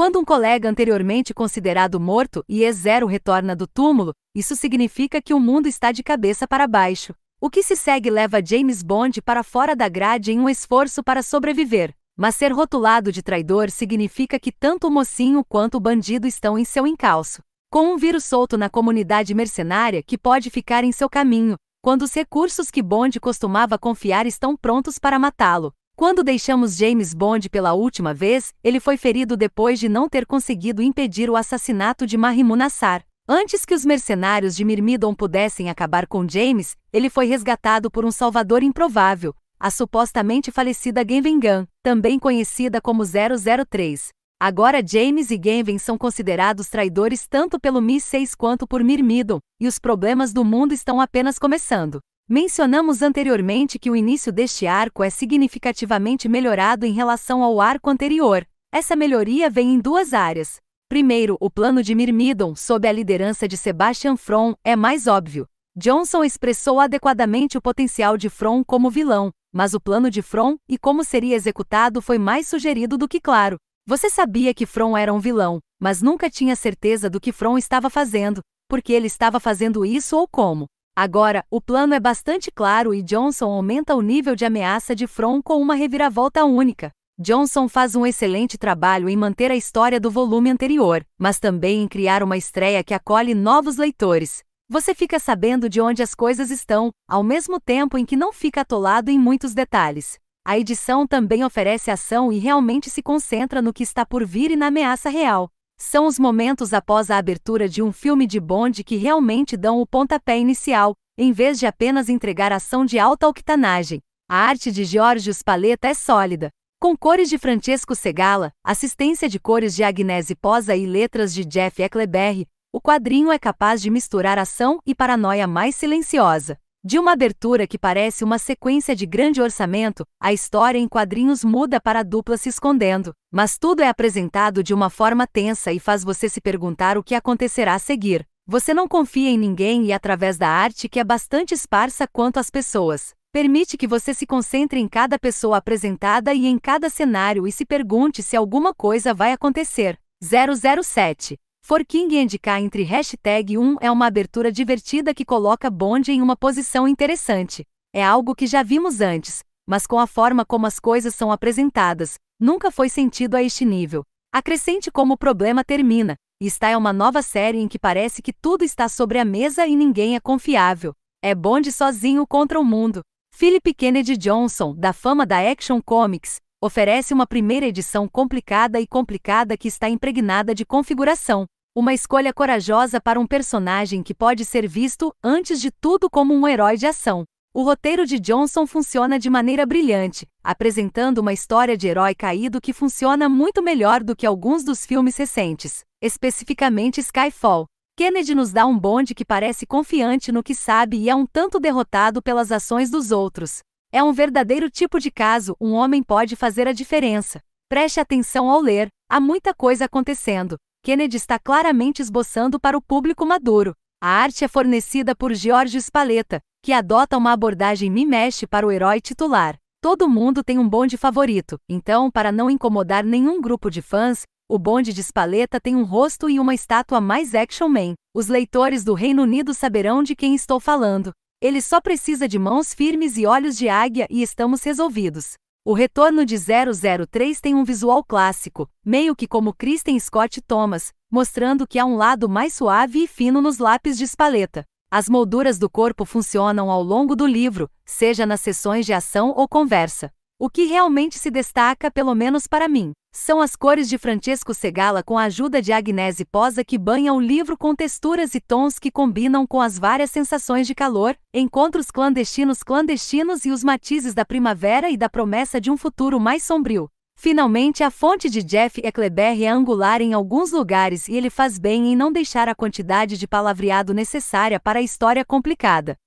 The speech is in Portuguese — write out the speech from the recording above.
Quando um colega anteriormente considerado morto e E0 retorna do túmulo, isso significa que o mundo está de cabeça para baixo. O que se segue leva James Bond para fora da grade em um esforço para sobreviver. Mas ser rotulado de traidor significa que tanto o mocinho quanto o bandido estão em seu encalço. Com um vírus solto na comunidade mercenária que pode ficar em seu caminho, quando os recursos que Bond costumava confiar estão prontos para matá-lo. Quando deixamos James Bond pela última vez, ele foi ferido depois de não ter conseguido impedir o assassinato de Mahimu Nassar. Antes que os mercenários de Mirmidon pudessem acabar com James, ele foi resgatado por um salvador improvável, a supostamente falecida Genven Gun, também conhecida como 003. Agora James e Genven são considerados traidores tanto pelo Mi-6 quanto por Mirmidon, e os problemas do mundo estão apenas começando. Mencionamos anteriormente que o início deste arco é significativamente melhorado em relação ao arco anterior. Essa melhoria vem em duas áreas. Primeiro, o plano de Mirmidon, sob a liderança de Sebastian Fron, é mais óbvio. Johnson expressou adequadamente o potencial de Fron como vilão, mas o plano de Fron e como seria executado foi mais sugerido do que claro. Você sabia que Fron era um vilão, mas nunca tinha certeza do que Fron estava fazendo, porque ele estava fazendo isso ou como. Agora, o plano é bastante claro e Johnson aumenta o nível de ameaça de From com uma reviravolta única. Johnson faz um excelente trabalho em manter a história do volume anterior, mas também em criar uma estreia que acolhe novos leitores. Você fica sabendo de onde as coisas estão, ao mesmo tempo em que não fica atolado em muitos detalhes. A edição também oferece ação e realmente se concentra no que está por vir e na ameaça real. São os momentos após a abertura de um filme de Bond que realmente dão o pontapé inicial, em vez de apenas entregar ação de alta octanagem. A arte de Giorgios Paleta é sólida, com cores de Francesco Segala, assistência de cores de Agnese Posa e letras de Jeff Eckleberry, o quadrinho é capaz de misturar ação e paranoia mais silenciosa. De uma abertura que parece uma sequência de grande orçamento, a história em quadrinhos muda para a dupla se escondendo, mas tudo é apresentado de uma forma tensa e faz você se perguntar o que acontecerá a seguir. Você não confia em ninguém e, através da arte que é bastante esparsa quanto às pessoas, permite que você se concentre em cada pessoa apresentada e em cada cenário e se pergunte se alguma coisa vai acontecer. 007 Forking indicar entre hashtag 1 é uma abertura divertida que coloca Bond em uma posição interessante. É algo que já vimos antes, mas com a forma como as coisas são apresentadas, nunca foi sentido a este nível. Acrescente como o problema termina, e está é uma nova série em que parece que tudo está sobre a mesa e ninguém é confiável. É Bond sozinho contra o mundo. Philip Kennedy Johnson, da fama da Action Comics, oferece uma primeira edição complicada e complicada que está impregnada de configuração. Uma escolha corajosa para um personagem que pode ser visto, antes de tudo, como um herói de ação. O roteiro de Johnson funciona de maneira brilhante, apresentando uma história de herói caído que funciona muito melhor do que alguns dos filmes recentes, especificamente Skyfall. Kennedy nos dá um bonde que parece confiante no que sabe e é um tanto derrotado pelas ações dos outros. É um verdadeiro tipo de caso, um homem pode fazer a diferença. Preste atenção ao ler, há muita coisa acontecendo. Kennedy está claramente esboçando para o público maduro. A arte é fornecida por George Spalletta, que adota uma abordagem me para o herói titular. Todo mundo tem um bonde favorito, então, para não incomodar nenhum grupo de fãs, o bonde de Spaletta tem um rosto e uma estátua mais action man. Os leitores do Reino Unido saberão de quem estou falando. Ele só precisa de mãos firmes e olhos de águia e estamos resolvidos. O retorno de 003 tem um visual clássico, meio que como Kristen Scott Thomas, mostrando que há um lado mais suave e fino nos lápis de espaleta. As molduras do corpo funcionam ao longo do livro, seja nas sessões de ação ou conversa. O que realmente se destaca, pelo menos para mim, são as cores de Francesco Segala com a ajuda de Agnese Posa que banham o livro com texturas e tons que combinam com as várias sensações de calor, encontros clandestinos clandestinos e os matizes da primavera e da promessa de um futuro mais sombrio. Finalmente, a fonte de Jeff Ekleberry é angular em alguns lugares e ele faz bem em não deixar a quantidade de palavreado necessária para a história complicada.